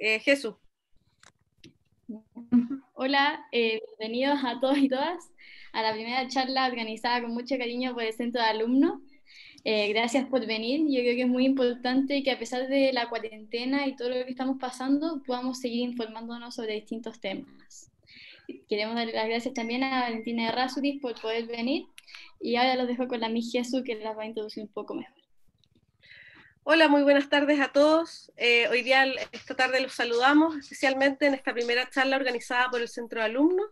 Eh, Jesús. Hola, eh, bienvenidos a todos y todas a la primera charla organizada con mucho cariño por el Centro de Alumnos. Eh, gracias por venir. Yo creo que es muy importante que a pesar de la cuarentena y todo lo que estamos pasando, podamos seguir informándonos sobre distintos temas. Queremos dar las gracias también a Valentina Errázuriz por poder venir y ahora los dejo con la mi Jesús que las va a introducir un poco mejor. Hola, muy buenas tardes a todos. Eh, hoy día, esta tarde, los saludamos especialmente en esta primera charla organizada por el Centro de Alumnos.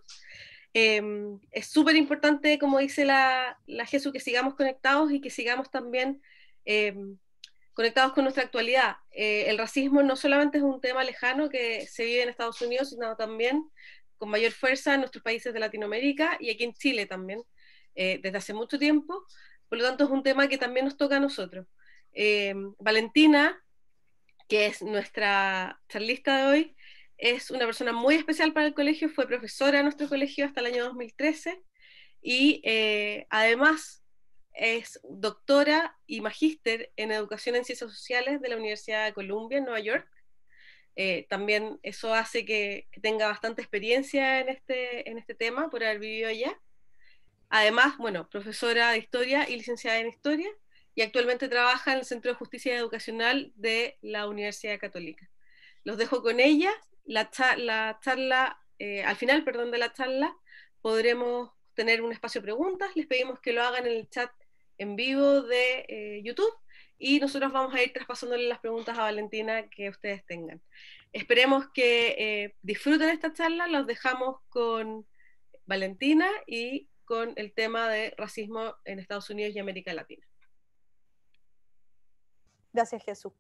Em, es súper importante, como dice la, Jesús, que sigamos conectados y que sigamos también em, conectados con nuestra actualidad. Eh, el racismo no solamente es un tema lejano que se vive en Estados Unidos, sino también con mayor fuerza en nuestros países de Latinoamérica y aquí en Chile también, eh, desde hace mucho tiempo. Por lo tanto, es un tema que también nos toca a nosotros. Eh, Valentina, que es nuestra charlista de hoy, es una persona muy especial para el colegio, fue profesora en nuestro colegio hasta el año 2013 y eh, además es doctora y magíster en educación en ciencias sociales de la Universidad de Columbia en Nueva York. Eh, también eso hace que tenga bastante experiencia en este, en este tema por haber vivido allá. Además, bueno, profesora de historia y licenciada en historia y actualmente trabaja en el Centro de Justicia Educacional de la Universidad Católica. Los dejo con ella. La, charla, eh, al final perdón, de la charla podremos tener un espacio de preguntas. Les pedimos que lo hagan en el chat en vivo de eh, YouTube y nosotros vamos a ir traspasándole las preguntas a Valentina que ustedes tengan. Esperemos que disfruten eh, disfruten esta charla, los dejamos con Valentina y con el tema de racismo en Estados Unidos y América Latina. Gracias, Jesús.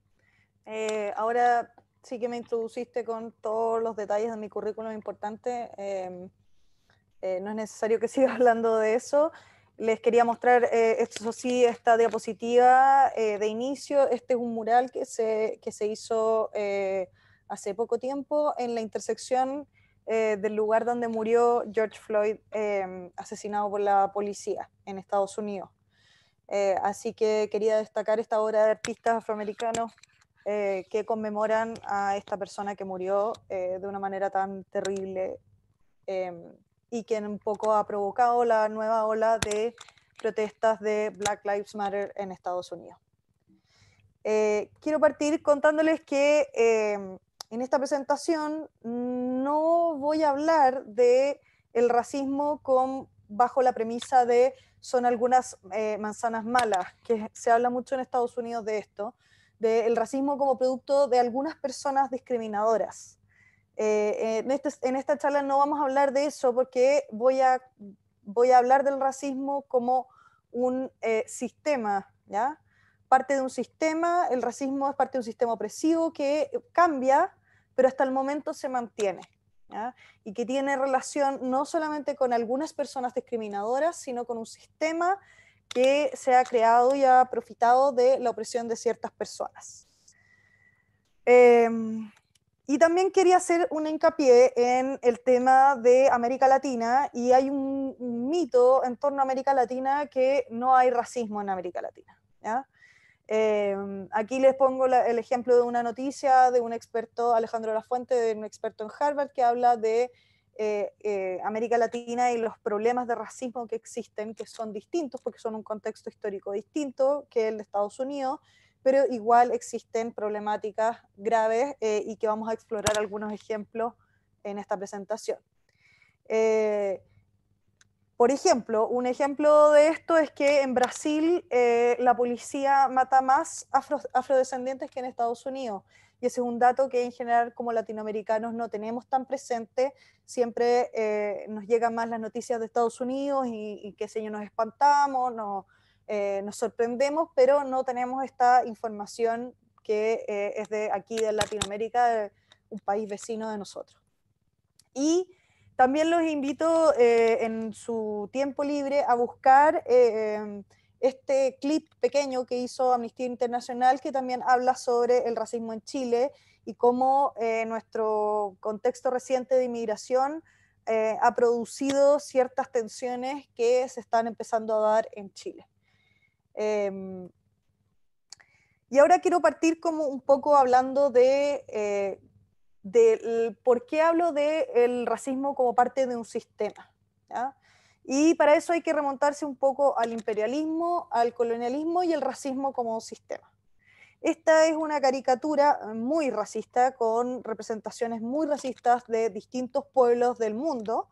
Eh, ahora sí que me introduciste con todos los detalles de mi currículum importante. Em, eh, no es necesario que siga hablando de eso. Les quería mostrar, eh, esto sí, esta diapositiva de inicio. Este es un mural que se, que se hizo hace poco tiempo en la intersección del lugar donde murió George Floyd, em, asesinado por la policía en Estados Unidos. Eh, así que quería destacar esta obra de artistas afroamericanos eh, que conmemoran a esta persona que murió eh, de una manera tan terrible em, y que un poco ha provocado la nueva ola de protestas de Black Lives Matter en Estados Unidos. quiero partir contándoles que em, en esta presentación no voy a hablar del racismo con, bajo la premisa de son algunas eh, manzanas malas, que se habla mucho en Estados Unidos de esto, del racismo como producto de algunas personas discriminadoras. Eh, este, en, esta charla no vamos a hablar de eso porque voy a, voy a hablar del racismo como un eh, sistema, ¿ya? Parte de un sistema, el racismo es parte de un sistema opresivo que cambia, pero hasta el momento se mantiene y que tiene relación no solamente con algunas personas discriminadoras, sino con un sistema que se ha creado y ha profitado de la opresión de ciertas personas. Em, y también quería hacer un hincapié en el tema de América Latina y hay un mito en torno a América Latina que no hay racismo en América Latina. Em, aquí les pongo el ejemplo de una noticia de un experto, Alejandro Lafuente, de un experto en Harvard, que habla de eh, eh, América Latina y los problemas de racismo que existen, que son distintos, porque son un contexto histórico distinto que el de Estados Unidos, pero igual existen problemáticas graves eh, y que vamos a explorar algunos ejemplos en esta presentación. Por ejemplo, un ejemplo de esto es que en Brasil eh, la policía mata más afrodescendientes que en Estados Unidos. Y ese es un dato que en general como latinoamericanos no tenemos tan presente. Siempre eh, nos llegan más las noticias de Estados Unidos y, y qué sé yo, nos espantamos, nos, eh, nos sorprendemos, pero no tenemos esta información que es de aquí, de Latinoamérica, de un país vecino de nosotros. Y también los invito eh, en su tiempo libre a buscar em, este clip pequeño que hizo Amnistía Internacional que también habla sobre el racismo en Chile y cómo eh, nuestro contexto reciente de inmigración eh, ha producido ciertas tensiones que se están empezando a dar en Chile. Em, y ahora quiero partir como un poco hablando de del por qué hablo del de racismo como parte de un sistema. Y para eso hay que remontarse un poco al imperialismo, al colonialismo y el racismo como un sistema. Esta es una caricatura muy racista, con representaciones muy racistas de distintos pueblos del mundo,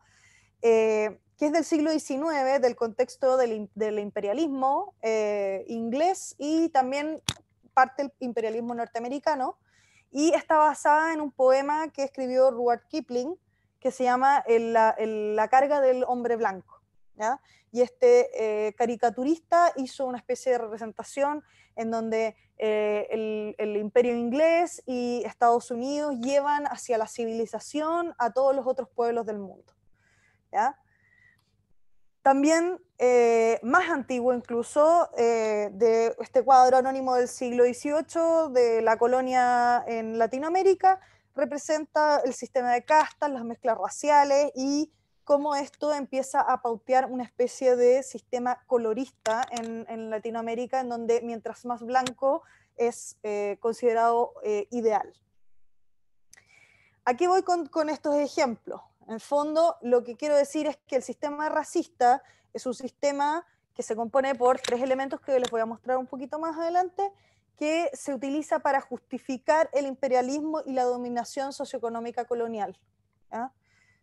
eh, que es del siglo XIX, del contexto del, imperialismo eh, inglés y también parte del imperialismo norteamericano, y está basada en un poema que escribió Rudyard Kipling, que se llama la, carga del hombre blanco. Y este eh, caricaturista hizo una especie de representación en donde eh, el, imperio inglés y Estados Unidos llevan hacia la civilización a todos los otros pueblos del mundo. También eh, más antiguo incluso, eh, de este cuadro anónimo del siglo XVIII, de la colonia en Latinoamérica, representa el sistema de castas, las mezclas raciales y cómo esto empieza a pautear una especie de sistema colorista en, Latinoamérica, en donde mientras más blanco es eh, considerado ideal. Aquí voy con, estos ejemplos. En fondo, lo que quiero decir es que el sistema racista es un sistema que se compone por tres elementos que les voy a mostrar un poquito más adelante, que se utiliza para justificar el imperialismo y la dominación socioeconómica colonial.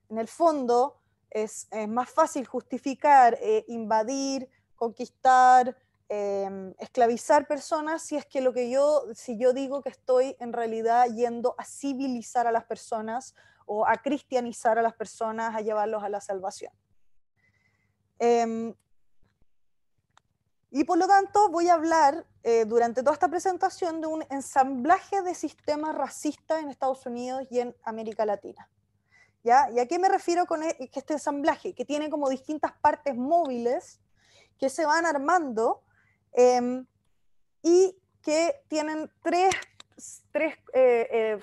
En el fondo, es, más fácil justificar, eh, invadir, conquistar, em, esclavizar personas si es que lo que yo, si yo digo que estoy en realidad yendo a civilizar a las personas o a cristianizar a las personas, a llevarlos a la salvación. Em, y por lo tanto voy a hablar eh, durante toda esta presentación de un ensamblaje de sistemas racistas en Estados Unidos y en América Latina. ¿Ya? ¿Y a qué me refiero con e-, este ensamblaje? Que tiene como distintas partes móviles que se van armando em, y que tienen tres, eh, eh,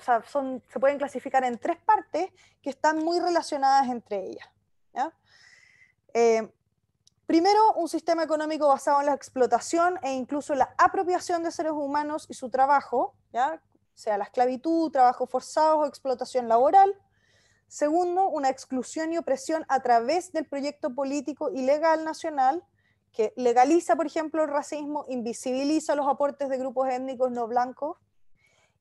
se pueden clasificar en tres partes que están muy relacionadas entre ellas. ¿ya? Em, Primero, un sistema económico basado en la explotación e incluso la apropiación de seres humanos y su trabajo, ¿ya? sea la esclavitud, trabajo forzado o explotación laboral. Segundo, una exclusión y opresión a través del proyecto político y legal nacional, que legaliza, por ejemplo, el racismo, invisibiliza los aportes de grupos étnicos no blancos.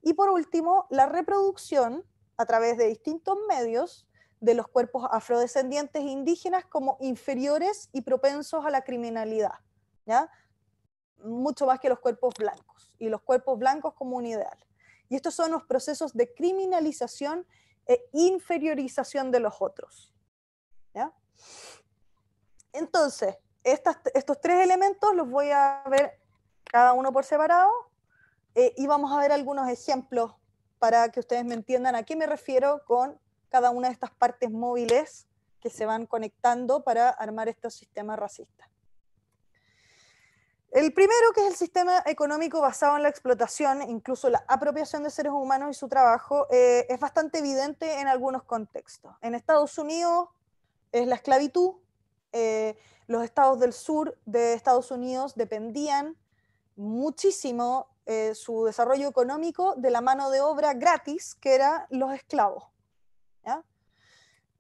Y por último, la reproducción a través de distintos medios de los cuerpos afrodescendientes e indígenas como inferiores y propensos a la criminalidad, ¿ya? mucho más que los cuerpos blancos, y los cuerpos blancos como un ideal. Y estos son los procesos de criminalización e inferiorización de los otros. Entonces, estos tres elementos los voy a ver cada uno por separado eh, y vamos a ver algunos ejemplos para que ustedes me entiendan a qué me refiero con cada una de estas partes móviles que se van conectando para armar estos sistemas racistas. El primero, que es el sistema económico basado en la explotación, incluso la apropiación de seres humanos y su trabajo, eh, es bastante evidente en algunos contextos. En Estados Unidos es la esclavitud, eh, los estados del sur de Estados Unidos dependían muchísimo eh, su desarrollo económico de la mano de obra gratis que eran los esclavos.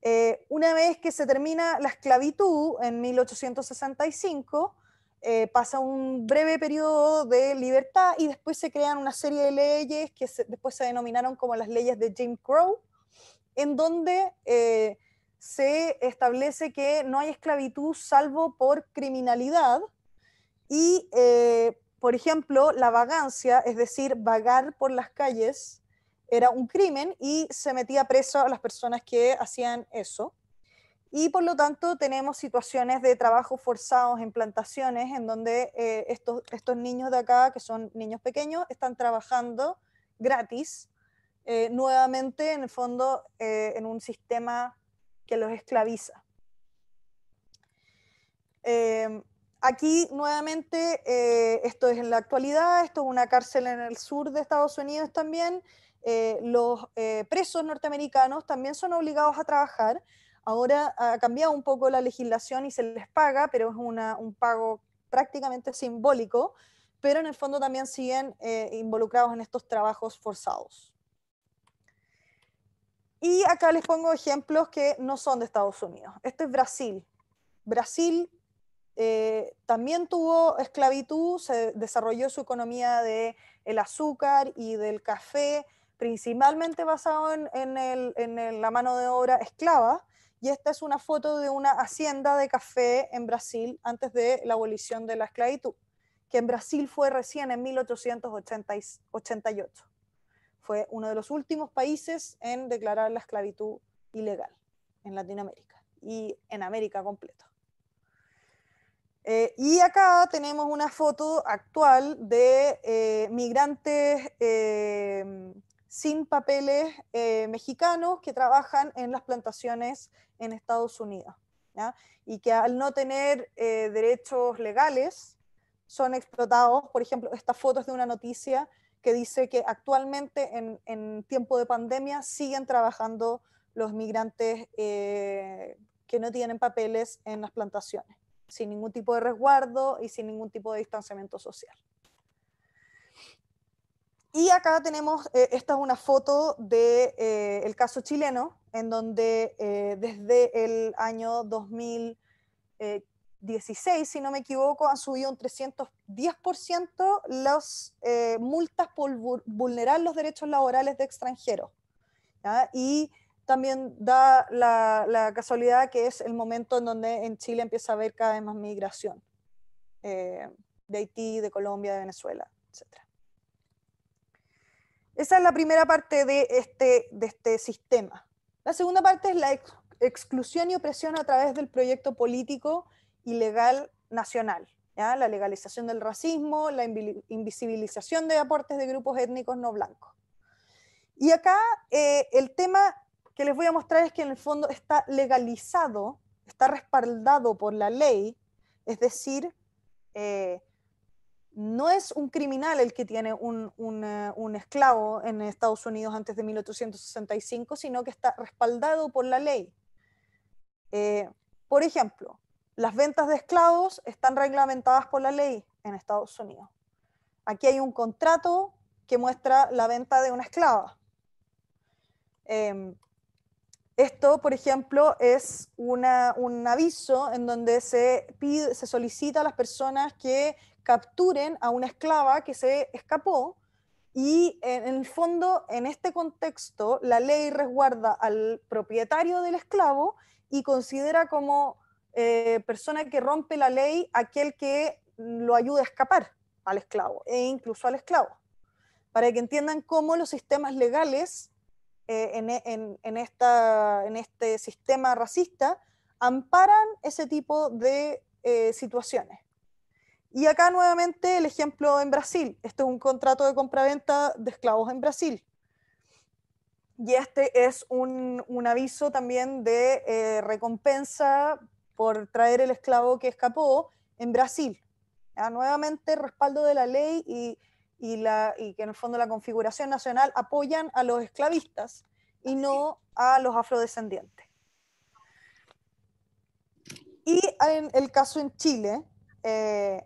Eh, una vez que se termina la esclavitud en 1865, eh, pasa un breve periodo de libertad y después se crean una serie de leyes que después se denominaron como las leyes de Jim Crow, en donde eh, se establece que no hay esclavitud salvo por criminalidad y, por ejemplo, la vagancia, es decir, vagar por las calles era un crimen y se metía preso a las personas que hacían eso. Y por lo tanto tenemos situaciones de trabajo forzados en plantaciones en donde eh, estos, estos niños de acá, que son niños pequeños, están trabajando gratis, eh, nuevamente en el fondo eh, en un sistema que los esclaviza. Em, aquí nuevamente, esto es en la actualidad, esto es una cárcel en el sur de Estados Unidos también, eh, los eh, presos norteamericanos también son obligados a trabajar. Ahora ha cambiado un poco la legislación y se les paga, pero es un pago prácticamente simbólico, pero en el fondo también siguen eh, involucrados en estos trabajos forzados. Y acá les pongo ejemplos que no son de Estados Unidos. Este es Brasil. Brasil también tuvo esclavitud, se desarrolló su economía del el azúcar y del café, principalmente basado en, la mano de obra esclava, y esta es una foto de una hacienda de café en Brasil antes de la abolición de la esclavitud, que en Brasil fue recién en 1888. Fue uno de los últimos países en declarar la esclavitud ilegal en Latinoamérica y en América completa. Eh, y acá tenemos una foto actual de eh, migrantes eh, sin papeles eh, mexicanos que trabajan en las plantaciones en Estados Unidos. Y que al no tener eh, derechos legales son explotados. Por ejemplo, esta fotos de una noticia que dice que actualmente en, tiempo de pandemia siguen trabajando los migrantes eh, que no tienen papeles en las plantaciones, sin ningún tipo de resguardo y sin ningún tipo de distanciamiento social. Y acá tenemos, eh, esta es una foto del eh, caso chileno, en donde eh, desde el año 2016, si no me equivoco, han subido un 310% las multas por vulnerar los derechos laborales de extranjeros. Y también da la, casualidad que es el momento en donde en Chile empieza a haber cada vez más migración de Haití, de Colombia, de Venezuela, etcétera. Esa es la primera parte de este, de este sistema. La segunda parte es la exclusión y opresión a través del proyecto político y legal nacional. La legalización del racismo, la invisibilización de aportes de grupos étnicos no blancos. Y acá eh, el tema que les voy a mostrar es que en el fondo está legalizado, está respaldado por la ley, es decir, eh, no es un criminal el que tiene un, eh, esclavo en Estados Unidos antes de 1865, sino que está respaldado por la ley. Eh, por ejemplo, las ventas de esclavos están reglamentadas por la ley en Estados Unidos. Aquí hay un contrato que muestra la venta de una esclava. Em, esto, por ejemplo, es un aviso en donde se, se solicita a las personas que capturen a una esclava que se escapó y en el fondo, en este contexto, la ley resguarda al propietario del esclavo y considera como eh, persona que rompe la ley aquel que lo ayuda a escapar al esclavo e incluso al esclavo, para que entiendan cómo los sistemas legales eh, en, este sistema racista amparan ese tipo de eh, situaciones. Y acá nuevamente el ejemplo en Brasil. Esto es un contrato de compraventa de esclavos en Brasil. Y este es un, aviso también de eh, recompensa por traer el esclavo que escapó en Brasil. Ah, nuevamente respaldo de la ley y, que en el fondo la configuración nacional apoyan a los esclavistas y no a los afrodescendientes. Y en el caso en Chile, eh,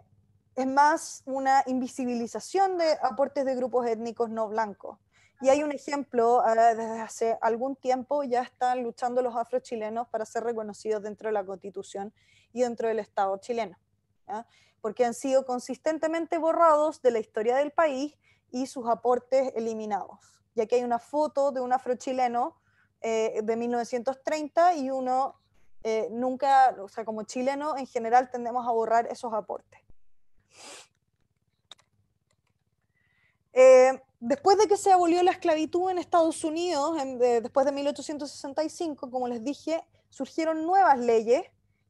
es más una invisibilización de aportes de grupos étnicos no blancos. Y hay un ejemplo, eh, desde hace algún tiempo ya están luchando los afrochilenos para ser reconocidos dentro de la Constitución y dentro del Estado chileno, porque han sido consistentemente borrados de la historia del país y sus aportes eliminados. ya que hay una foto de un afrochileno eh, de 1930 y uno eh, nunca, o sea, como chileno en general tendemos a borrar esos aportes. Eh, después de que se abolió la esclavitud en Estados Unidos, después de 1865, como les dije, surgieron nuevas leyes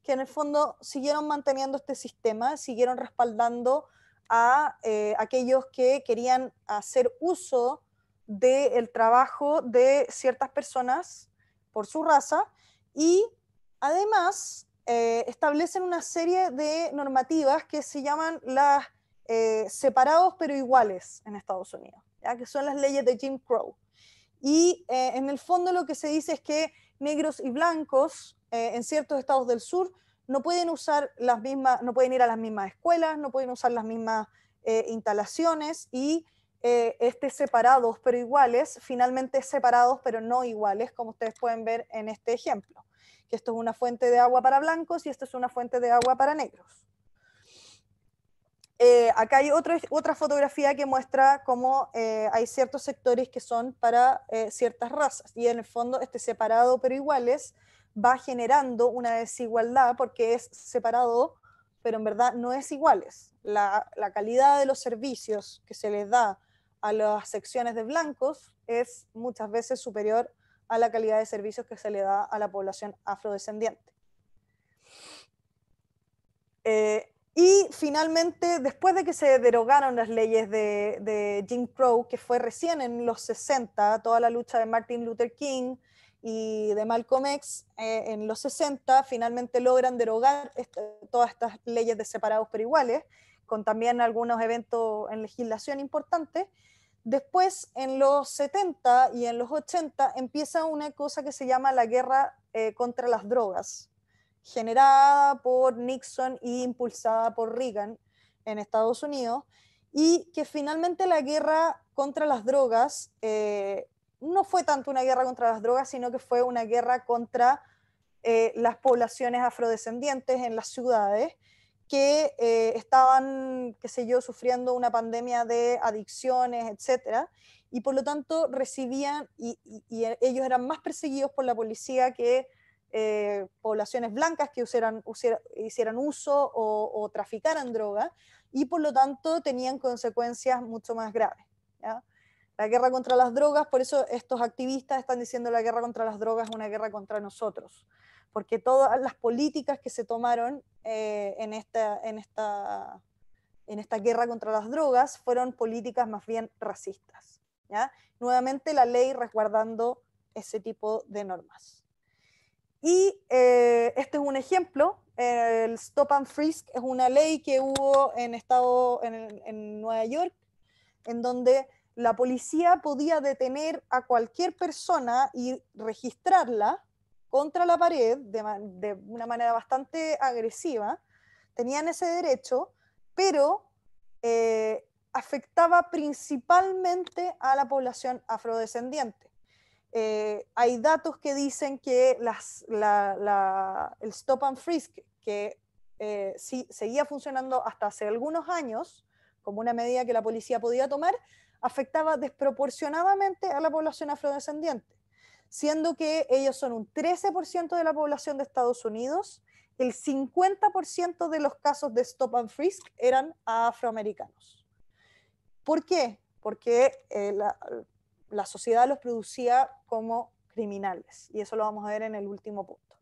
que en el fondo siguieron manteniendo este sistema, siguieron respaldando a eh, aquellos que querían hacer uso del trabajo de ciertas personas por su raza y además eh, establecen una serie de normativas que se llaman las eh, separados pero iguales en Estados Unidos, ¿ya? que son las leyes de Jim Crow. Y eh, en el fondo lo que se dice es que negros y blancos en ciertos estados del sur no pueden usar las mismas, no pueden ir a las mismas escuelas, no pueden usar las mismas instalaciones y este separados pero iguales, finalmente separados pero no iguales, como ustedes pueden ver en este ejemplo esto es una fuente de agua para blancos y esto es una fuente de agua para negros. Eh, acá hay otra fotografía que muestra cómo eh, hay ciertos sectores que son para eh, ciertas razas y en el fondo este separado pero iguales va generando una desigualdad porque es separado pero en verdad no es iguales. La, la calidad de los servicios que se les da a las secciones de blancos es muchas veces superior a la calidad de servicios que se le da a la población afrodescendiente. Eh, y finalmente, después de que se derogaron las leyes de, Jim Crow, que fue recién en los 60, toda la lucha de Martin Luther King y de Malcolm X eh, en los 60, finalmente logran derogar este, todas estas leyes de separados pero iguales, con también algunos eventos en legislación importantes. Después, en los 70 y en los 80, empieza una cosa que se llama la guerra eh, contra las drogas, generada por Nixon e impulsada por Reagan en Estados Unidos, y que finalmente la guerra contra las drogas eh, no fue tanto una guerra contra las drogas, sino que fue una guerra contra eh, las poblaciones afrodescendientes en las ciudades que eh, estaban, qué sé yo, sufriendo una pandemia de adicciones, etcétera, y por lo tanto recibían, y, e, ellos eran más perseguidos por la policía que eh, poblaciones blancas que hicieran uso o, traficaran droga, y por lo tanto tenían consecuencias mucho más graves. La guerra contra las drogas, por eso estos activistas están diciendo la guerra contra las drogas es una guerra contra nosotros porque todas las políticas que se tomaron eh, en, esta, en, esta, en esta guerra contra las drogas fueron políticas más bien racistas. ¿ya? Nuevamente la ley resguardando ese tipo de normas. Y eh, este es un ejemplo, el Stop and Frisk es una ley que hubo en, estado, en, en Nueva York, en donde la policía podía detener a cualquier persona y registrarla contra la pared de, una manera bastante agresiva, tenían ese derecho, pero eh, afectaba principalmente a la población afrodescendiente. Eh, hay datos que dicen que el stop and frisk, que eh, seguía funcionando hasta hace algunos años como una medida que la policía podía tomar, afectaba desproporcionadamente a la población afrodescendiente siendo que ellos son un 13% de la población de Estados Unidos, el 50% de los casos de stop and frisk eran afroamericanos. ¿Por qué? Porque eh, la, sociedad los producía como criminales, y eso lo vamos a ver en el último punto.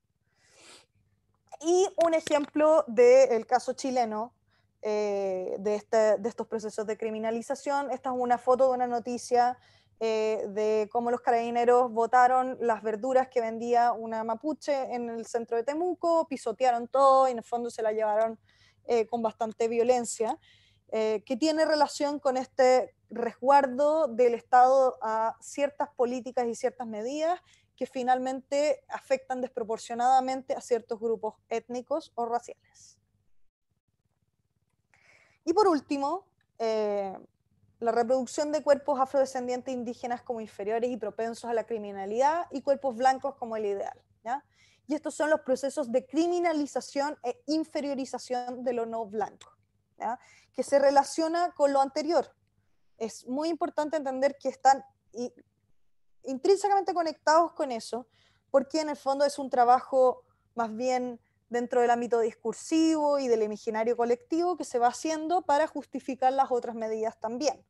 Y un ejemplo del caso chileno, eh, de, este, de, estos procesos de criminalización. Esta es una foto de una noticia eh, de cómo los carabineros botaron las verduras que vendía una mapuche en el centro de Temuco, pisotearon todo y en el fondo se la llevaron eh, con bastante violencia, eh, que tiene relación con este resguardo del Estado a ciertas políticas y ciertas medidas que finalmente afectan desproporcionadamente a ciertos grupos étnicos o raciales. Y por último, la reproducción de cuerpos afrodescendientes indígenas como inferiores y propensos a la criminalidad y cuerpos blancos como el ideal. Y estos son los procesos de criminalización e inferiorización de lo no blanco, que se relaciona con lo anterior. Es muy importante entender que están intrínsecamente conectados con eso, porque en el fondo es un trabajo más bien dentro del ámbito discursivo y del imaginario colectivo que se va haciendo para justificar las otras medidas también.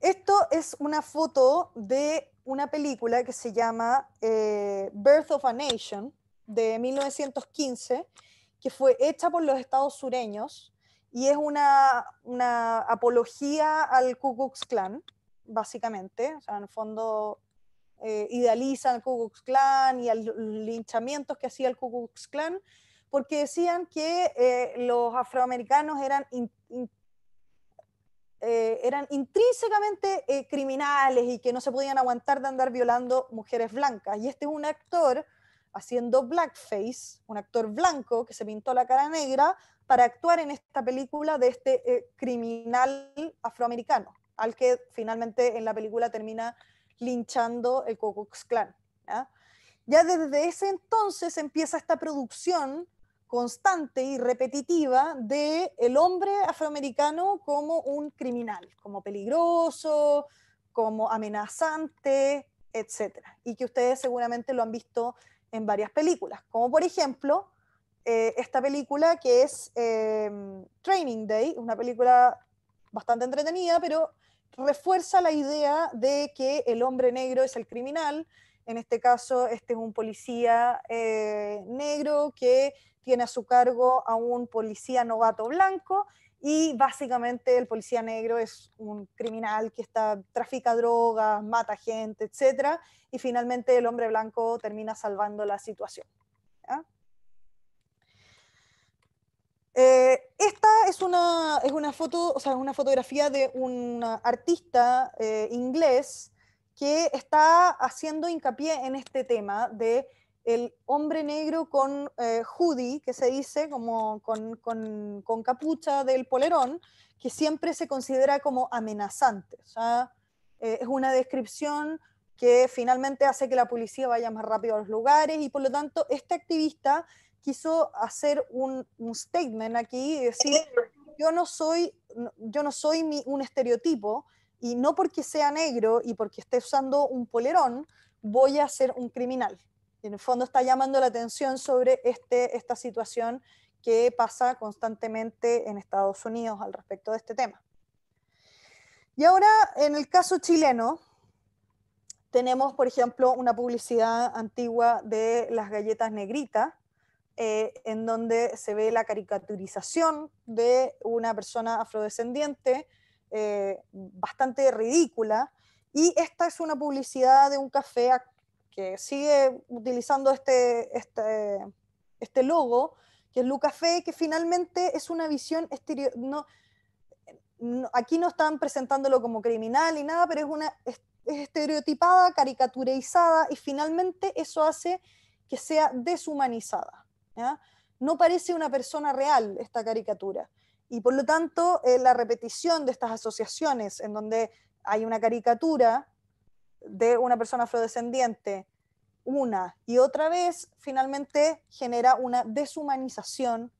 Esto es una foto de una película que se llama eh, Birth of a Nation de 1915, que fue hecha por los estados sureños y es una, una apología al Ku Klux Klan, básicamente. O sea, en el fondo eh, idealizan al Ku Klux Klan y a los linchamientos que hacía el Ku Klux Klan, porque decían que eh, los afroamericanos eran eh, eran intrínsecamente eh, criminales y que no se podían aguantar de andar violando mujeres blancas. Y este es un actor haciendo blackface, un actor blanco que se pintó la cara negra para actuar en esta película de este eh, criminal afroamericano, al que finalmente en la película termina linchando el Ku Klux Klan. ya desde ese entonces empieza esta producción constante y repetitiva de el hombre afroamericano como un criminal, como peligroso, como amenazante, etc. Y que ustedes seguramente lo han visto en varias películas, como por ejemplo eh, esta película que es em, Training Day, una película bastante entretenida, pero refuerza la idea de que el hombre negro es el criminal. En este caso, este es un policía eh, negro que tiene a su cargo a un policía novato blanco y básicamente el policía negro es un criminal que está, trafica drogas, mata gente, etc. Y finalmente el hombre blanco termina salvando la situación. Eh, esta es una, es una foto, o sea, una fotografía de un artista eh, inglés que está haciendo hincapié en este tema de el hombre negro con eh, hoodie, que se dice como con, capucha del polerón, que siempre se considera como amenazante. Eh, es una descripción que finalmente hace que la policía vaya más rápido a los lugares y por lo tanto este activista quiso hacer un, statement aquí decir, yo no soy, yo no soy un estereotipo y no porque sea negro y porque esté usando un polerón voy a ser un criminal en el fondo está llamando la atención sobre este, esta situación que pasa constantemente en Estados Unidos al respecto de este tema. Y ahora, en el caso chileno, tenemos, por ejemplo, una publicidad antigua de las galletas negritas, eh, en donde se ve la caricaturización de una persona afrodescendiente, eh, bastante ridícula, y esta es una publicidad de un café que sigue utilizando este, este, este logo, que es Luca Fe que finalmente es una visión aquí no están presentándolo como criminal y nada, pero es una estereotipada, caricaturizada y finalmente eso hace que sea deshumanizada. No parece una persona real esta caricatura. Y por lo tanto, eh, la repetición de estas asociaciones en donde hay una caricatura de una persona afrodescendiente una y otra vez, finalmente genera una deshumanización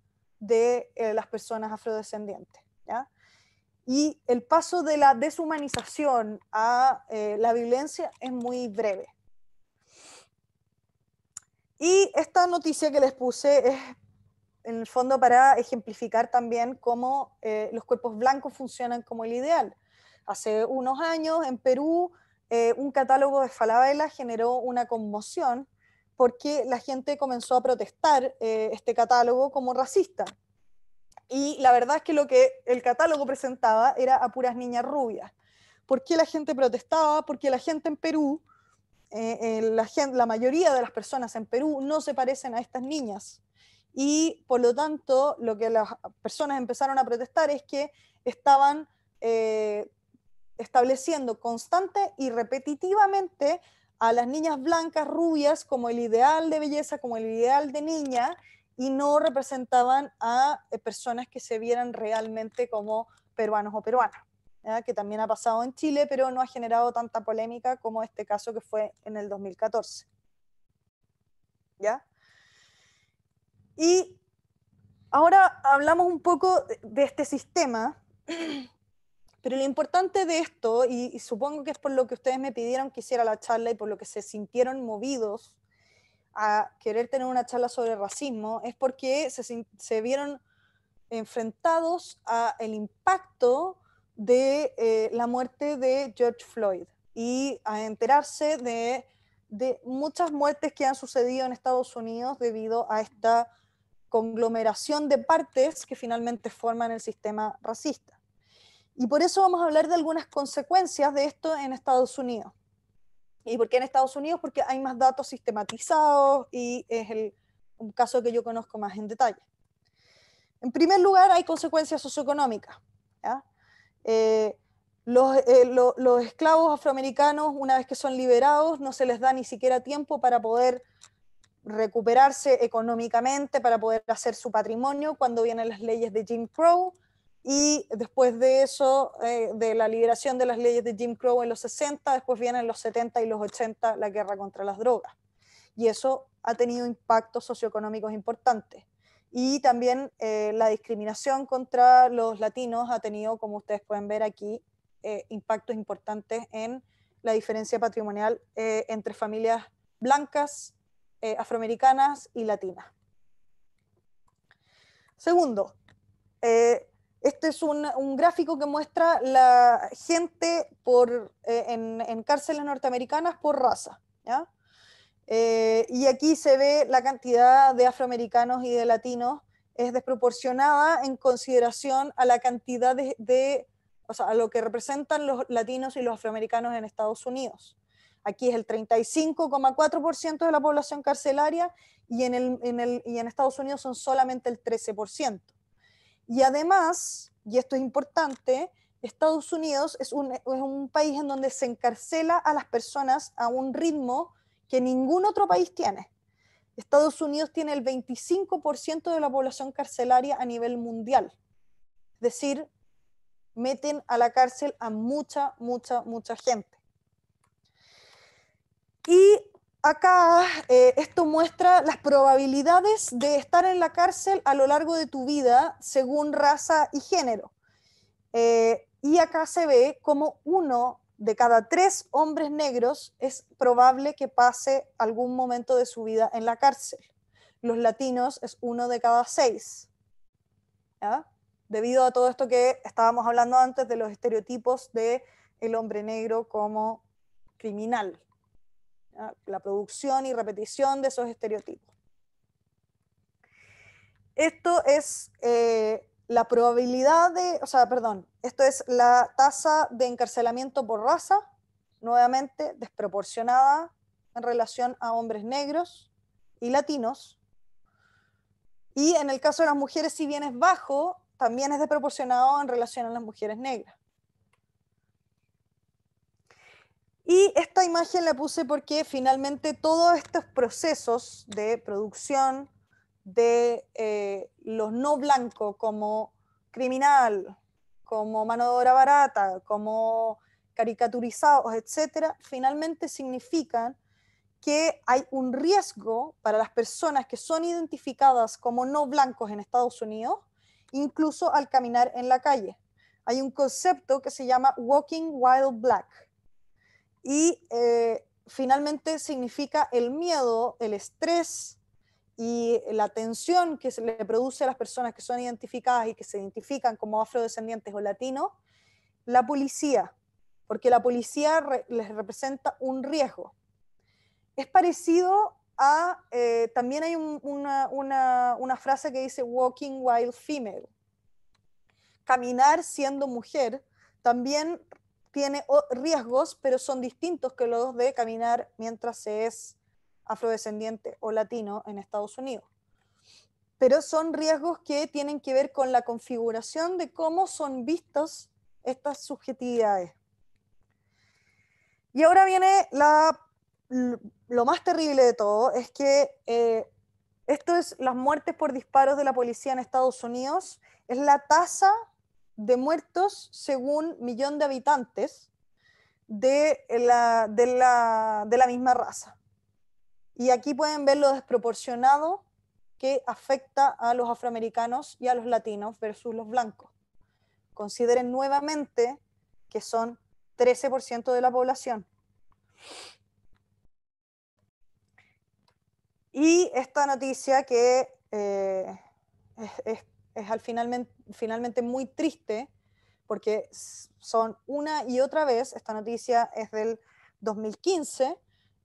de eh, las personas afrodescendientes. Y el paso de la deshumanización a eh, la violencia es muy breve. Y esta noticia que les puse es en el fondo para ejemplificar también cómo eh, los cuerpos blancos funcionan como el ideal. Hace unos años en Perú eh, un catálogo de Falabella generó una conmoción porque la gente comenzó a protestar eh, este catálogo como racista. Y la verdad es que lo que el catálogo presentaba era a puras niñas rubias. ¿Por qué la gente protestaba? Porque la gente en Perú, eh, la, mayoría de las personas en Perú no se parecen a estas niñas. Y por lo tanto, lo que las personas empezaron a protestar es que estaban estableciendo constante y repetitivamente a las niñas blancas, rubias, como el ideal de belleza, como el ideal de niña, y no representaban a eh, personas que se vieran realmente como peruanos o peruanas, que también ha pasado en Chile, pero no ha generado tanta polémica como este caso que fue en el 2014. ¿Ya? Y ahora hablamos un poco de, de este sistema Pero lo importante de esto, y, supongo que es por lo que ustedes me pidieron que hiciera la charla y por lo que se sintieron movidos a querer tener una charla sobre racismo, es porque se, vieron enfrentados al impacto de eh, la muerte de George Floyd y a enterarse de, de, muchas muertes que han sucedido en Estados Unidos debido a esta conglomeración de partes que finalmente forman el sistema racista. Y por eso vamos a hablar de algunas consecuencias de esto en Estados Unidos. ¿Y por qué en Estados Unidos? Porque hay más datos sistematizados y es un caso que yo conozco más en detalle. En primer lugar, hay consecuencias socioeconómicas. Eh, eh, los, esclavos afroamericanos, una vez que son liberados, no se les da ni siquiera tiempo para poder recuperarse económicamente, para poder hacer su patrimonio. Cuando vienen las leyes de Jim Crow, y después de eso, eh, de la liberación de las leyes de Jim Crow en los 60, después vienen los 70 y los 80 la guerra contra las drogas. Y eso ha tenido impactos socioeconómicos importantes. Y también eh, la discriminación contra los latinos ha tenido, como ustedes pueden ver aquí, eh, impactos importantes en la diferencia patrimonial entre familias blancas, afroamericanas y latinas. Segundo, eh, este es un, gráfico que muestra la gente eh, en, cárceles norteamericanas por raza. Eh, y aquí se ve la cantidad de afroamericanos y de latinos es desproporcionada en consideración a la cantidad de, o sea, a lo que representan los latinos y los afroamericanos en Estados Unidos. Aquí es el 35,4% de la población carcelaria y en Estados Unidos son solamente el 13%. Y además, y esto es importante, Estados Unidos es un, país en donde se encarcela a las personas a un ritmo que ningún otro país tiene. Estados Unidos tiene el 25% de la población carcelaria a nivel mundial. Es decir, meten a la cárcel a mucha, mucha, mucha gente. Y acá eh, esto muestra las probabilidades de estar en la cárcel a lo largo de tu vida según raza y género. Eh, y acá se ve como uno de cada tres hombres negros es probable que pase algún momento de su vida en la cárcel. Los latinos es uno de cada seis. Debido a todo esto que estábamos hablando antes de los estereotipos de el hombre negro como criminal la producción y repetición de esos estereotipos. Esto es eh, la probabilidad de, o sea, perdón, esto es la tasa de encarcelamiento por raza, nuevamente desproporcionada en relación a hombres negros y latinos. Y en el caso de las mujeres, si bien es bajo, también es desproporcionado en relación a las mujeres negras. Y esta imagen la puse porque finalmente todos estos procesos de producción de eh, los no blancos como criminal, como mano de obra barata, como caricaturizados, etcétera, finalmente significan que hay un riesgo para las personas que son identificadas como no blancos en Estados Unidos, incluso al caminar en la calle. Hay un concepto que se llama walking while black, y eh, finalmente significa el miedo, el estrés y la tensión que se le produce a las personas que son identificadas y que se identifican como afrodescendientes o latinos, la policía, porque la policía les representa un riesgo. Es parecido a, eh, también hay una, una, una frase que dice walking while female, caminar siendo mujer, también tiene riesgos, pero son distintos que los de caminar mientras se es afrodescendiente o latino en Estados Unidos. Pero son riesgos que tienen que ver con la configuración de cómo son vistas estas subjetividades. Y ahora viene lo más terrible de todo, es que eh, esto es las muertes por disparos de la policía en Estados Unidos, es la tasa de muertos según millón de habitantes de la, de la, misma raza. Y aquí pueden ver lo desproporcionado que afecta a los afroamericanos y a los latinos versus los blancos. Consideren nuevamente que son 13% de la población. Y esta noticia que eh, es, es al finalmente, muy triste porque son una y otra vez, esta noticia es del 2015,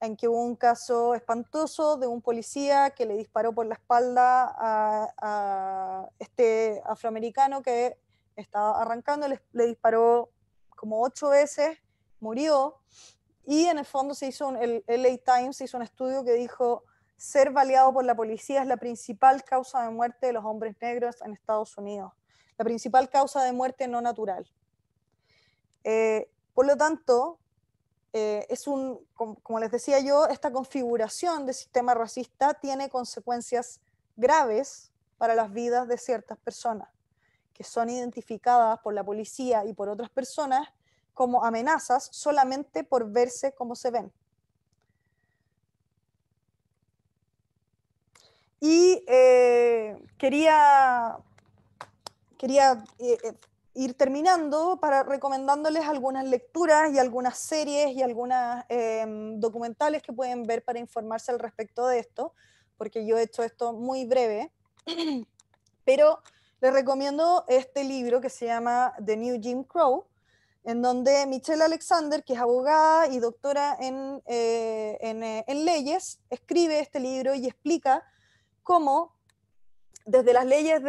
en que hubo un caso espantoso de un policía que le disparó por la espalda a, este afroamericano que estaba arrancando, le, disparó como ocho veces, murió, y en el fondo se hizo el LA Times hizo un estudio que dijo, ser baleado por la policía es la principal causa de muerte de los hombres negros en Estados Unidos, la principal causa de muerte no natural. Eh, por lo tanto, eh, es un, como les decía yo, esta configuración de sistema racista tiene consecuencias graves para las vidas de ciertas personas, que son identificadas por la policía y por otras personas como amenazas solamente por verse como se ven. Y eh, quería, quería eh, eh, ir terminando para recomendándoles algunas lecturas y algunas series y algunas em, documentales que pueden ver para informarse al respecto de esto, porque yo he hecho esto muy breve, pero les recomiendo este libro que se llama The New Jim Crow, en donde Michelle Alexander, que es abogada y doctora en, en, en leyes, escribe este libro y explica cómo desde las leyes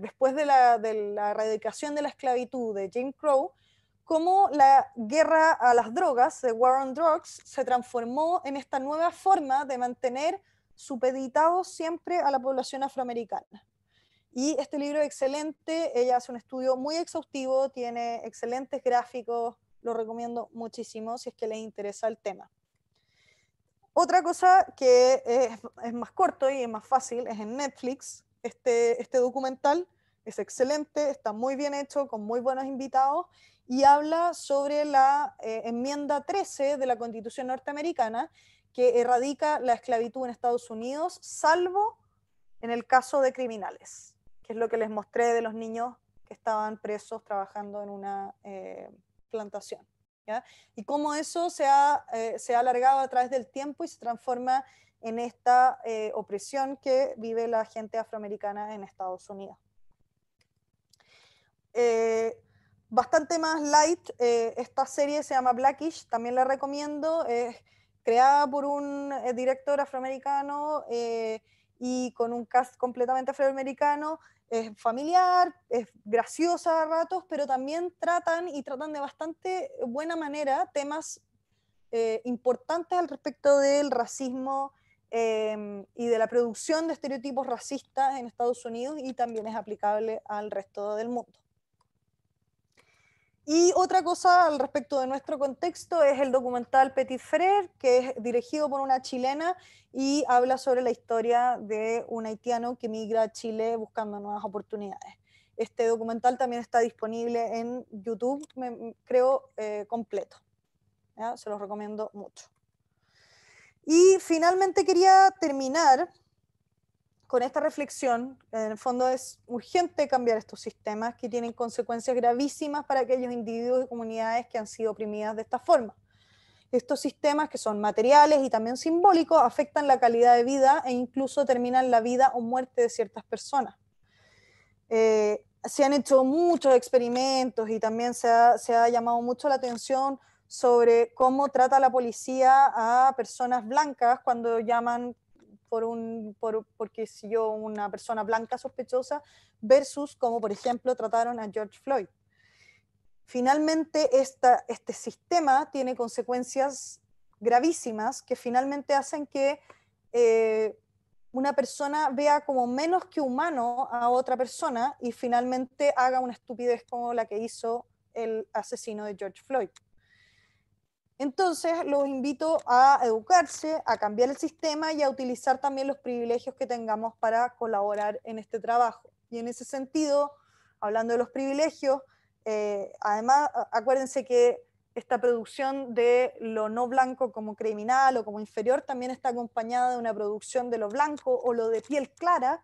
después de la, de erradicación de la esclavitud de Jim Crow, cómo la guerra a las drogas, de War on Drugs, se transformó en esta nueva forma de mantener supeditado siempre a la población afroamericana. Y este libro es excelente, ella hace un estudio muy exhaustivo, tiene excelentes gráficos, lo recomiendo muchísimo si es que les interesa el tema. Otra cosa que es, más corto y es más fácil es en Netflix. Este, este, documental es excelente, está muy bien hecho, con muy buenos invitados y habla sobre la eh, enmienda 13 de la Constitución norteamericana que erradica la esclavitud en Estados Unidos, salvo en el caso de criminales, que es lo que les mostré de los niños que estaban presos trabajando en una eh, plantación. Y cómo eso eh, se ha, alargado a través del tiempo y se transforma en esta eh, opresión que vive la gente afroamericana en Estados Unidos. Eh, bastante más light, esta serie se llama Blackish, también la recomiendo, es creada por un director afroamericano y con un cast completamente afroamericano, es familiar, es graciosa a ratos, pero también tratan y tratan de bastante buena manera temas eh, importantes al respecto del racismo em, y de la producción de estereotipos racistas en Estados Unidos y también es aplicable al resto del mundo. Y otra cosa al respecto de nuestro contexto es el documental Petit Frère, que es dirigido por una chilena y habla sobre la historia de un haitiano que migra a Chile buscando nuevas oportunidades. Este documental también está disponible en YouTube, creo, eh, completo. Se los recomiendo mucho. Y finalmente quería terminar con esta reflexión, en el fondo es urgente cambiar estos sistemas que tienen consecuencias gravísimas para aquellos individuos y comunidades que han sido oprimidas de esta forma. Estos sistemas, que son materiales y también simbólicos, afectan la calidad de vida e incluso terminan la vida o muerte de ciertas personas. Eh, se han hecho muchos experimentos y también se ha llamado mucho la atención sobre cómo trata la policía a personas blancas cuando llaman por un, por, porque siguió una persona blanca sospechosa, versus como, por ejemplo, trataron a George Floyd. Finalmente, esta, este sistema tiene consecuencias gravísimas que finalmente hacen que eh, una persona vea como menos que humano a otra persona y finalmente haga una estupidez como la que hizo el asesino de George Floyd. Entonces, los invito a educarse, a cambiar el sistema y a utilizar también los privilegios que tengamos para colaborar en este trabajo. Y en ese sentido, hablando de los privilegios, eh, además, acuérdense que esta producción de lo no blanco como criminal o como inferior también está acompañada de una producción de lo blanco o lo de piel clara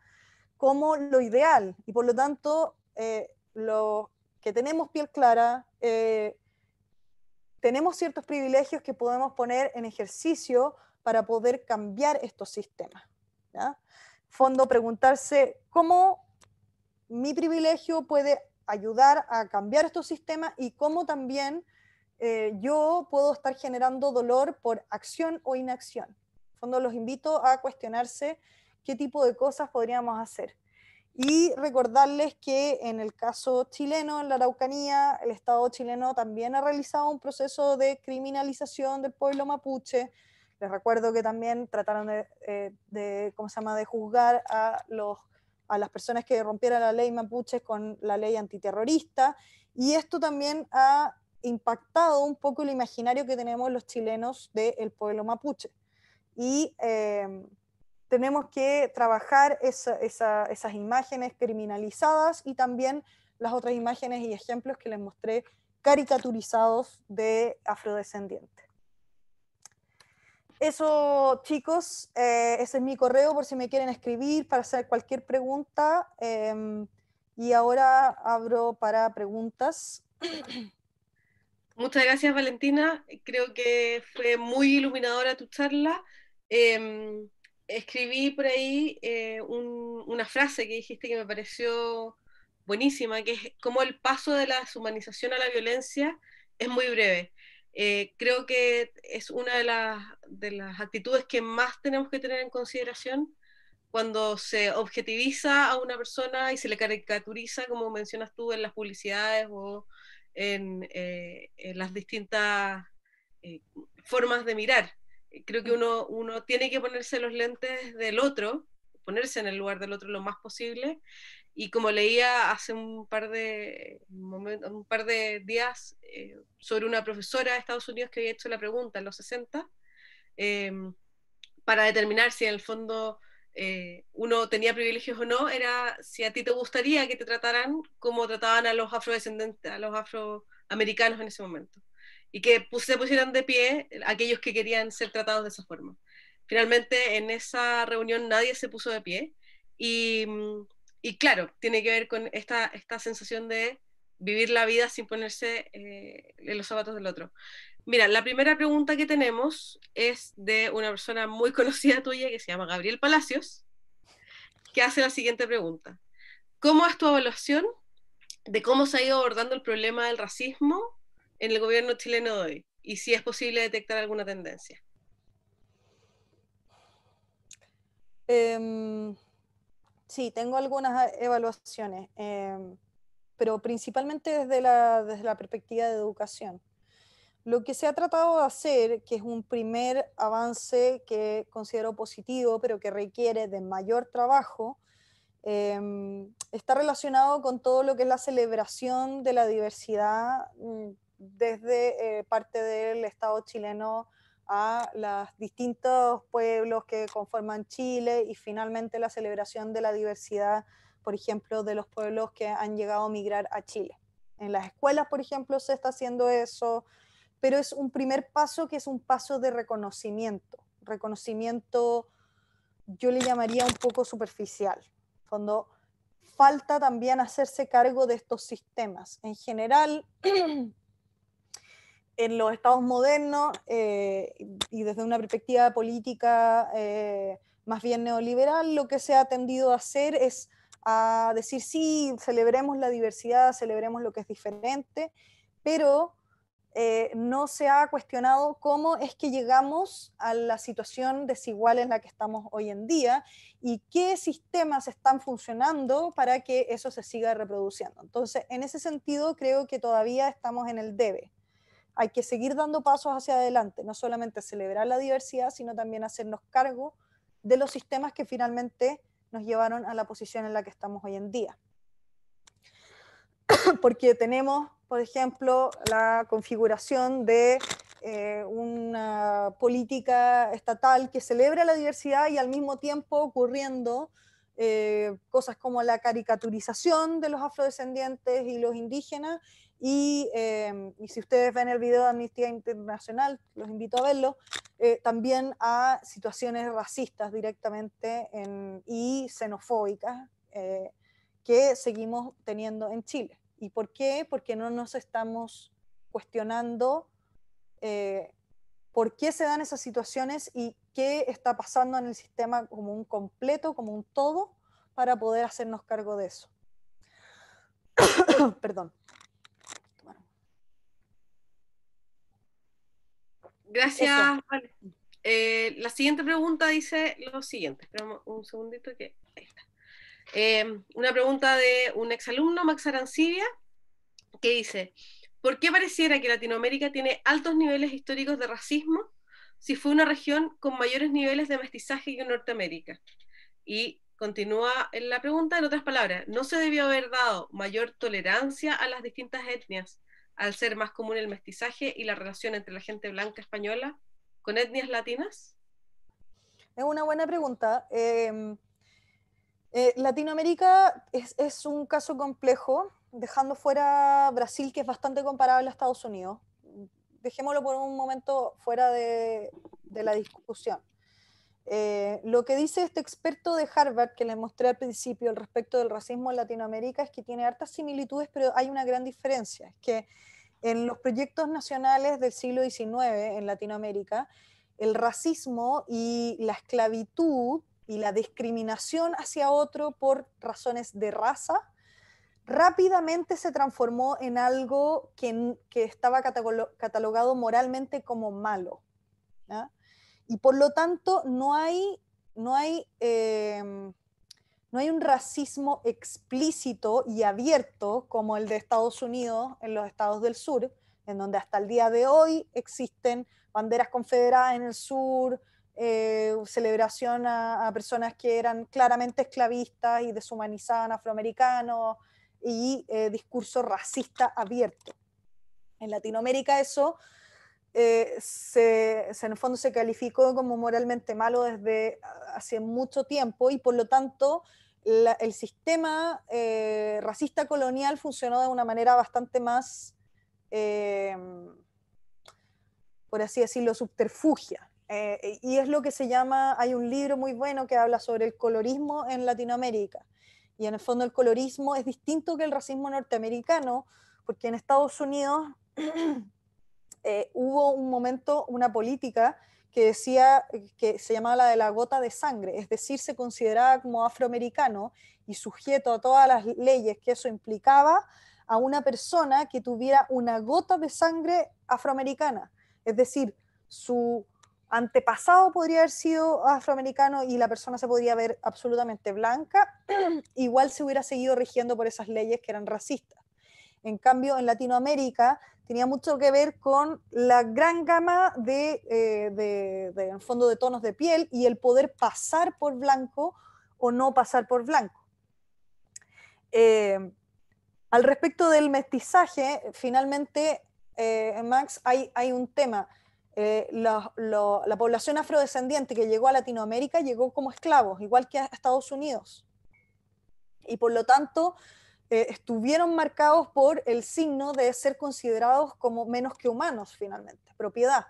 como lo ideal. Y por lo tanto, eh, lo los que tenemos piel clara, eh, tenemos ciertos privilegios que podemos poner en ejercicio para poder cambiar estos sistemas. Fondo, preguntarse cómo mi privilegio puede ayudar a cambiar estos sistemas y cómo también eh, yo puedo estar generando dolor por acción o inacción. Fondo, los invito a cuestionarse qué tipo de cosas podríamos hacer. Y recordarles que en el caso chileno, en la Araucanía, el Estado chileno también ha realizado un proceso de criminalización del pueblo mapuche. Les recuerdo que también trataron eh, de, ¿cómo se llama?, de juzgar a, los, a las personas que rompieran la ley mapuche con la ley antiterrorista. Y esto también ha impactado un poco el imaginario que tenemos los chilenos del pueblo mapuche. Y. Eh, tenemos que trabajar esas imágenes criminalizadas y también las otras imágenes y ejemplos que les mostré caricaturizados de afrodescendientes. Eso, chicos, eh, ese es mi correo por si me quieren escribir para hacer cualquier pregunta. Em, y ahora abro para preguntas. Muchas gracias, Valentina. Creo que fue muy iluminadora tu charla. Em, escribí por ahí eh, una frase que dijiste que me pareció buenísima, que es como el paso de la deshumanización a la violencia es muy breve. Eh, creo que es una de las, de las actitudes que más tenemos que tener en consideración cuando se objetiviza a una persona y se le caricaturiza, como mencionas tú, en las publicidades o en, eh, las distintas formas de mirar creo que uno, uno tiene que ponerse los lentes del otro, ponerse en el lugar del otro lo más posible. Y como leía hace un par de, un par de días eh, sobre una profesora de Estados Unidos que había hecho la pregunta en los 60, em, para determinar si en el fondo eh, uno tenía privilegios o no, era si a ti te gustaría que te trataran como trataban a los afrodescendentes, a los afroamericanos en ese momento y que se pusieran de pie eh, aquellos que querían ser tratados de esa forma. Finalmente, en esa reunión nadie se puso de pie y, mm, claro, tiene que ver con esta, esta sensación de vivir la vida sin ponerse eh, en los zapatos del otro. Mira, la primera pregunta que tenemos es de una persona muy conocida tuya que se llama Gabriel Palacios, que hace la siguiente pregunta. ¿Cómo es tu evaluación de cómo se ha ido abordando el problema del racismo en el gobierno chileno hoy? Y si es posible detectar alguna tendencia. Em, sí, tengo algunas eh, evaluaciones, em, pero principalmente desde la, desde la perspectiva de educación. Lo que se ha tratado de hacer, que es un primer avance que considero positivo, pero que requiere de mayor trabajo, em, está relacionado con todo lo que es la celebración de la diversidad mm, desde eh, parte del Estado chileno a los distintos pueblos que conforman Chile y finalmente la celebración de la diversidad, por ejemplo, de los pueblos que han llegado a migrar a Chile. En las escuelas, por ejemplo, se está haciendo eso, pero es un primer paso que es un paso de reconocimiento, reconocimiento yo le llamaría un poco superficial. Cuando falta también hacerse cargo de estos sistemas. En general, en los estados modernos eh, y desde una perspectiva política eh, más bien neoliberal, lo que se ha tendido a hacer es a decir, sí, celebremos la diversidad, celebremos lo que es diferente, pero eh, no se ha cuestionado cómo es que llegamos a la situación desigual en la que estamos hoy en día y qué sistemas están funcionando para que eso se siga reproduciendo. Entonces, en ese sentido, creo que todavía estamos en el debe hay que seguir dando pasos hacia adelante, no solamente celebrar la diversidad, sino también hacernos cargo de los sistemas que finalmente nos llevaron a la posición en la que estamos hoy en día. Porque tenemos, por ejemplo, la configuración de eh, una política estatal que celebra la diversidad y al mismo tiempo ocurriendo eh, cosas como la caricaturización de los afrodescendientes y los indígenas Em, y, si ustedes ven el video de Amnistía Internacional, los invito a verlo, eh, también a situaciones racistas directamente y xenofóbicas eh, que seguimos teniendo en Chile. ¿Y por qué? Porque no nos estamos cuestionando eh, por qué se dan esas situaciones y qué está pasando en el sistema como un completo, como un todo, para poder hacernos cargo de eso. Perdón. Gracias. Eh, la siguiente pregunta dice lo siguiente. esperamos un segundito que eh, una pregunta de un exalumno, Max Arancibia, que dice, ¿por qué pareciera que Latinoamérica tiene altos niveles históricos de racismo si fue una región con mayores niveles de mestizaje que Norteamérica? Y continúa en la pregunta, en otras palabras, ¿no se debió haber dado mayor tolerancia a las distintas etnias al ser más común el mestizaje y la relación entre la gente blanca española con etnias latinas? Es una buena pregunta. Em, eh, Latinoamérica es, un caso complejo, dejando fuera Brasil, que es bastante comparable a Estados Unidos. Dejémoslo por un momento fuera de la discusión. Eh, lo que dice este experto de Harvard que le mostré al principio al respecto del racismo en Latinoamérica es que tiene hartas similitudes, pero hay una gran diferencia, es que en los proyectos nacionales del siglo XIX en Latinoamérica, el racismo y la esclavitud y la discriminación hacia otro por razones de raza rápidamente se transformó en algo que, estaba catalogado moralmente como malo. Y por lo tanto, no hay, no hay, em, no hay un racismo explícito y abierto como el de Estados Unidos en los estados del sur, en donde hasta el día de hoy existen banderas confederadas en el sur, eh, celebración a, personas que eran claramente esclavistas y deshumanizaban afroamericanos, y eh, discurso racista abierto. En Latinoamérica eso eh, se, en el fondo se calificó como moralmente malo desde hace mucho tiempo y por lo tanto el sistema eh, racista colonial funcionó de una manera bastante más, eh, por así decirlo, subterfugia. y es lo que se llama, hay un libro muy bueno que habla sobre el colorismo en Latinoamérica. Y en el fondo el colorismo es distinto que el racismo norteamericano, porque en Estados Unidos Eh, hubo un momento, una política que decía eh, que se llamaba la de la gota de sangre, es decir, se consideraba como afroamericano y sujeto a todas las leyes que eso implicaba a una persona que tuviera una gota de sangre afroamericana, es decir, su antepasado podría haber sido afroamericano y la persona se podría ver absolutamente blanca, igual se hubiera seguido rigiendo por esas leyes que eran racistas. En cambio, en Latinoamérica tenía mucho que ver con la gran gama de, eh, fondo, de tonos de piel y el poder pasar por blanco o no pasar por blanco. Eh, al respecto del mestizaje, finalmente, eh, Max, hay, un tema. la, la, población afrodescendiente que llegó a Latinoamérica llegó como esclavos, igual que a Estados Unidos. Y por lo tanto, eh, estuvieron marcados por el signo de ser considerados como menos que humanos finalmente, propiedad,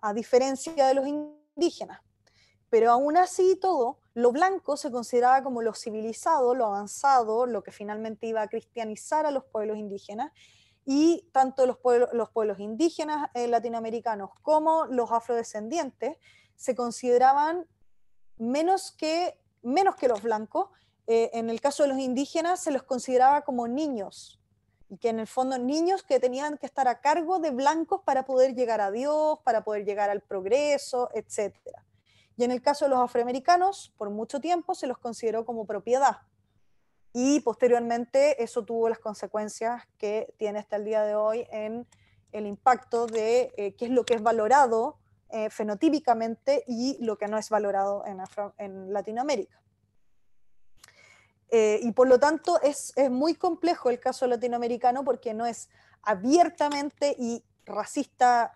a diferencia de los indígenas. Pero aún así y todo, lo blanco se consideraba como lo civilizado, lo avanzado, lo que finalmente iba a cristianizar a los pueblos indígenas, y tanto los pueblos, los pueblos indígenas eh, latinoamericanos como los afrodescendientes se consideraban menos que, menos que los blancos eh, en el caso de los indígenas se los consideraba como niños, y que en el fondo niños que tenían que estar a cargo de blancos para poder llegar a Dios, para poder llegar al progreso, etc. Y en el caso de los afroamericanos, por mucho tiempo se los consideró como propiedad. Y posteriormente eso tuvo las consecuencias que tiene hasta el día de hoy en el impacto de eh, qué es lo que es valorado eh, fenotípicamente y lo que no es valorado en Latinoamérica. Eh, y por lo tanto es, muy complejo el caso latinoamericano porque no es abiertamente y racista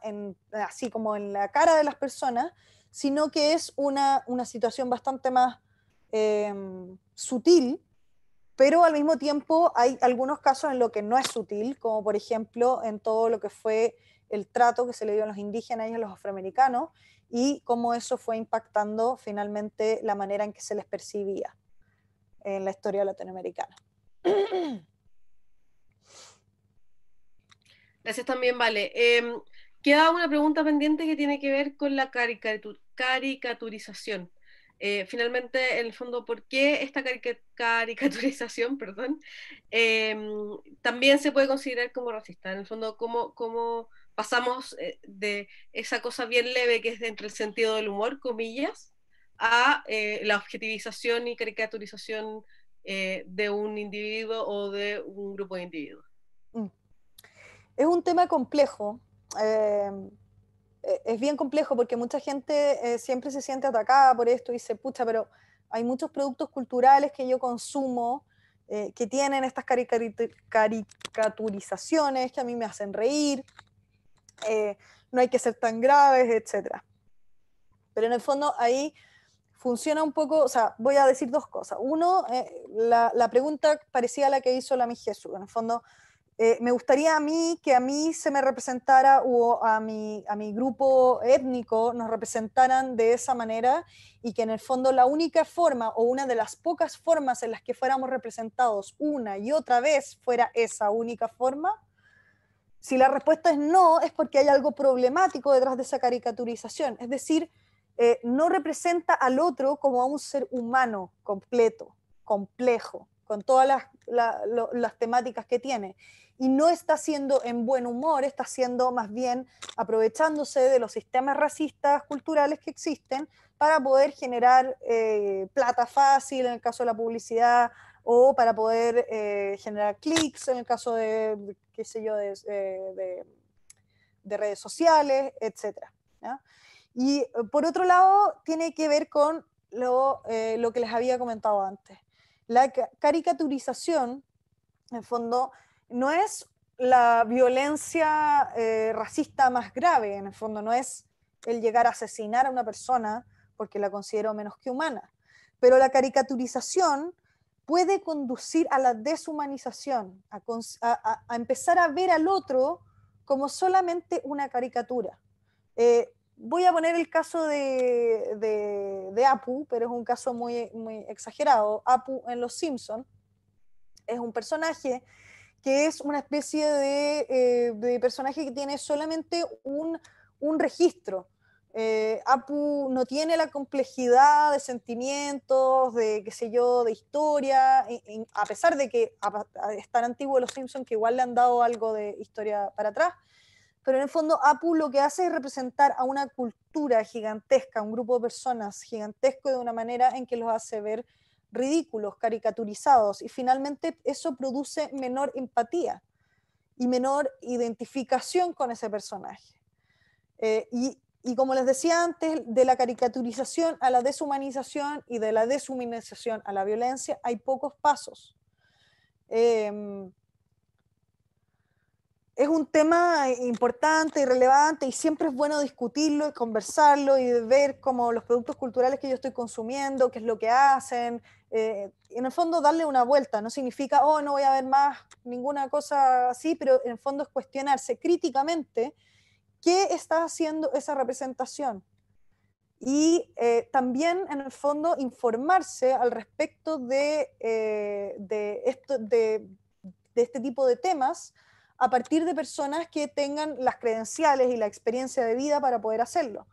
así como en la cara de las personas, sino que es una, situación bastante más eh, sutil, pero al mismo tiempo hay algunos casos en los que no es sutil, como por ejemplo en todo lo que fue el trato que se le dio a los indígenas y a los afroamericanos, y cómo eso fue impactando finalmente la manera en que se les percibía en la historia latinoamericana. Gracias también, Vale. Em, queda una pregunta pendiente que tiene que ver con la caricaturización. Eh, finalmente, en el fondo, ¿por qué esta caricaturización perdón, em, también se puede considerar como racista? En el fondo, ¿cómo, pasamos eh, de esa cosa bien leve que es dentro del sentido del humor, comillas, a eh, la objetivización y caricaturización eh, de un individuo o de un grupo de individuos. Mm. Es un tema complejo. Eh, e-, es bien complejo porque mucha gente siempre se siente atacada por esto y dice, pucha, pero hay muchos productos culturales que yo consumo que tienen estas caricaturizaciones que a mí me hacen reír, no hay que ser tan graves, etc. Pero en el fondo ahí funciona un poco, o sea, voy a decir dos cosas. Uno, eh, la, pregunta parecía la que hizo la mi Jesús, en el fondo, eh, me gustaría a mí que a mí se me representara o a mi, a mi grupo étnico nos representaran de esa manera y que en el fondo la única forma o una de las pocas formas en las que fuéramos representados una y otra vez fuera esa única forma. Si la respuesta es no, es porque hay algo problemático detrás de esa caricaturización. Es decir, eh, no representa al otro como a un ser humano completo, complejo, con todas las, temáticas que tiene. Y no está siendo en buen humor, está siendo más bien aprovechándose de los sistemas racistas culturales que existen para poder generar eh, plata fácil en el caso de la publicidad o para poder eh, generar clics en el caso de, qué sé yo, de, redes sociales, etc. Y eh, por otro lado, tiene que ver con lo, eh, que les había comentado antes. La caricaturización, en fondo, no es la violencia eh, racista más grave, en el fondo, no es el llegar a asesinar a una persona porque la considero menos que humana. Pero la caricaturización puede conducir a la deshumanización, a, empezar a ver al otro como solamente una caricatura voy a poner el caso de, Apu, pero es un caso muy, muy exagerado. Apu en Los Simpson es un personaje que es una especie de, eh, personaje que tiene solamente un, registro. Eh, Apu no tiene la complejidad de sentimientos, de qué sé yo, de historia, a pesar de que es tan antiguo Los Simpsons que igual le han dado algo de historia para atrás pero en el fondo APU lo que hace es representar a una cultura gigantesca, un grupo de personas gigantesco de una manera en que los hace ver ridículos, caricaturizados, y finalmente eso produce menor empatía y menor identificación con ese personaje. Eh, y, como les decía antes, de la caricaturización a la deshumanización y de la deshumanización a la violencia hay pocos pasos. Em, es un tema importante y relevante y siempre es bueno discutirlo y conversarlo y ver como los productos culturales que yo estoy consumiendo, qué es lo que hacen. Eh, en el fondo darle una vuelta, no significa, oh, no voy a ver más ninguna cosa así, pero en el fondo es cuestionarse críticamente qué está haciendo esa representación. Y eh, también, en el fondo, informarse al respecto de eh, este tipo de temas a partir de personas que tengan las credenciales y la experiencia de vida para poder hacerlo.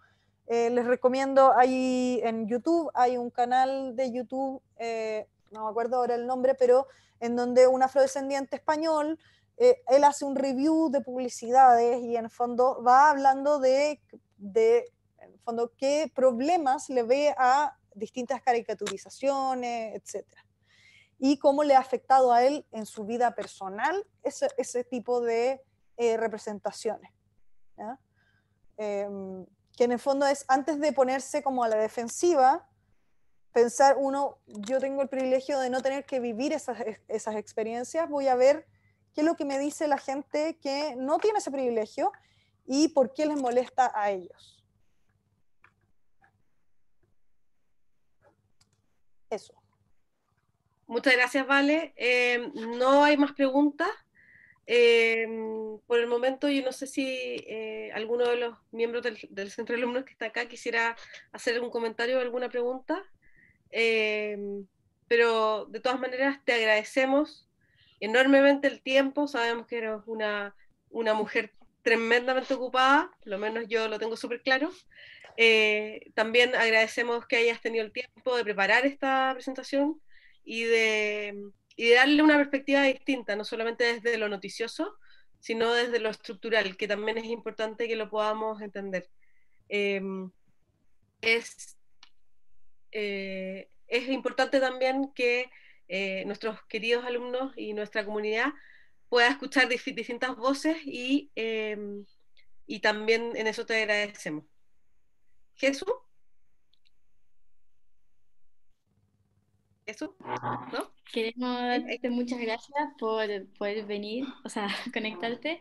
Eh, les recomiendo, ahí en YouTube, hay un canal de YouTube, eh, no me acuerdo ahora el nombre, pero en donde un afrodescendiente español, eh, él hace un review de publicidades y en fondo va hablando de, en fondo, qué problemas le ve a distintas caricaturizaciones, etcétera y cómo le ha afectado a él en su vida personal ese, ese tipo de eh, representaciones. Em, que en el fondo es, antes de ponerse como a la defensiva, pensar uno, yo tengo el privilegio de no tener que vivir esas, esas experiencias, voy a ver qué es lo que me dice la gente que no tiene ese privilegio y por qué les molesta a ellos. Eso. Muchas gracias, Vale. Em, no hay más preguntas. Em, por el momento, yo no sé si eh, alguno de los miembros del, centro de alumnos que está acá quisiera hacer algún comentario o alguna pregunta. Em, pero de todas maneras, te agradecemos enormemente el tiempo. Sabemos que eres una, una mujer tremendamente ocupada, lo menos yo lo tengo súper claro. Eh, también agradecemos que hayas tenido el tiempo de preparar esta presentación y de, darle una perspectiva distinta, no solamente desde lo noticioso, sino desde lo estructural, que también es importante que lo podamos entender. Em, eh, es, importante también que eh, nuestros queridos alumnos y nuestra comunidad pueda escuchar distintas voces y, em, y también en eso te agradecemos. Jesús. ¿no? Queremos darte muchas gracias por poder venir, o sea, conectarte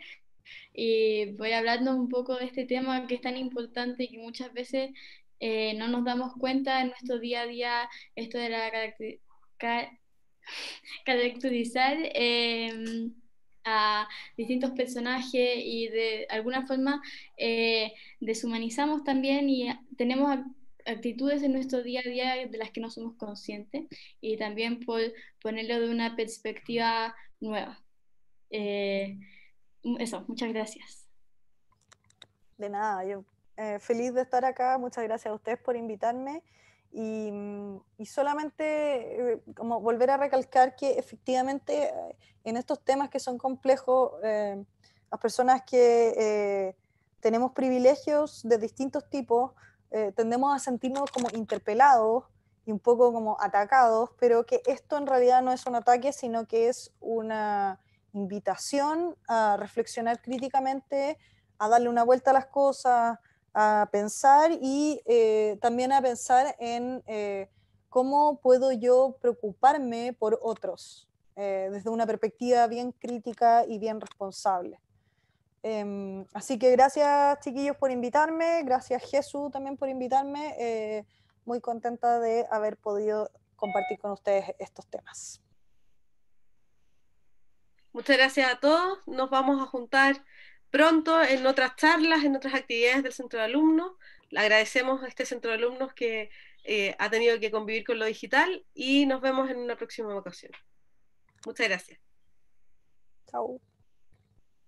y voy hablando un poco de este tema que es tan importante y que muchas veces eh, no nos damos cuenta en nuestro día a día, esto de la caracterizar em, a distintos personajes y de alguna forma eh, deshumanizamos también y tenemos actitudes en nuestro día a día de las que no somos conscientes y también por ponerlo de una perspectiva nueva. Eh, eso, muchas gracias. De nada, yo eh, feliz de estar acá, muchas gracias a ustedes por invitarme y, solamente eh, como volver a recalcar que efectivamente en estos temas que son complejos, las personas que tenemos privilegios de distintos tipos, eh, tendemos a sentirnos como interpelados y un poco como atacados, pero que esto en realidad no es un ataque, sino que es una invitación a reflexionar críticamente, a darle una vuelta a las cosas, a pensar y eh, también a pensar en eh, cómo puedo yo preocuparme por otros desde una perspectiva bien crítica y bien responsable. Em, así que gracias chiquillos por invitarme, gracias Jesús también por invitarme. Eh, muy contenta de haber podido compartir con ustedes estos temas. Muchas gracias a todos. Nos vamos a juntar pronto en otras charlas, en otras actividades del centro de alumnos. Le agradecemos a este centro de alumnos que eh, ha tenido que convivir con lo digital y nos vemos en una próxima ocasión. Muchas gracias. Chao.